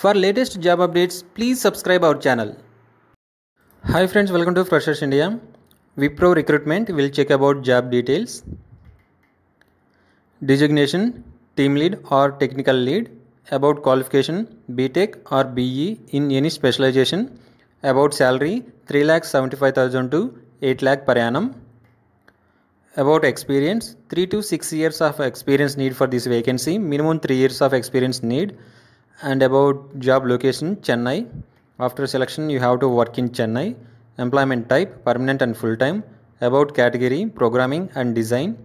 For latest job updates, please subscribe our channel. Hi friends, welcome to Freshers India. Wipro recruitment will check about job details. Designation, team lead or technical lead. About qualification, BTech or BE in any specialization. About salary, 75 thousand to 8 lakh per annum. About experience, 3 to 6 years of experience need for this vacancy, minimum 3 years of experience need and about job location Chennai after selection you have to work in Chennai employment type permanent and full time about category programming and design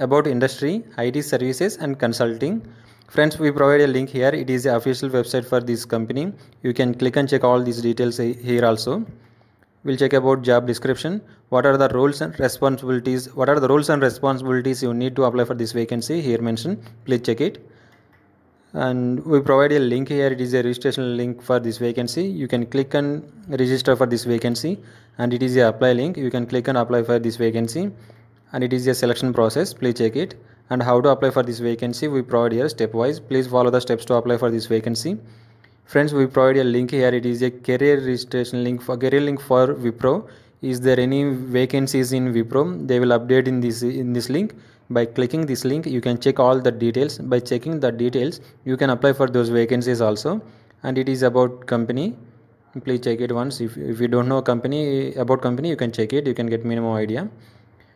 about industry IT services and consulting friends we provide a link here it is the official website for this company you can click and check all these details here also we'll check about job description what are the roles and responsibilities what are the roles and responsibilities you need to apply for this vacancy here mentioned please check it and we provide a link here it is a registration link for this vacancy you can click and register for this vacancy and it is a apply link you can click and apply for this vacancy and it is a selection process please check it and how to apply for this vacancy we provide here stepwise please follow the steps to apply for this vacancy friends we provide a link here it is a career registration link for career link for wipro is there any vacancies in Vipro they will update in this in this link by clicking this link you can check all the details by checking the details you can apply for those vacancies also and it is about company please check it once if, if you don't know company about company you can check it you can get minimum idea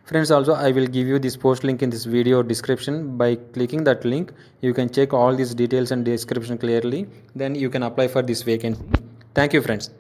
friends also i will give you this post link in this video description by clicking that link you can check all these details and description clearly then you can apply for this vacancy thank you friends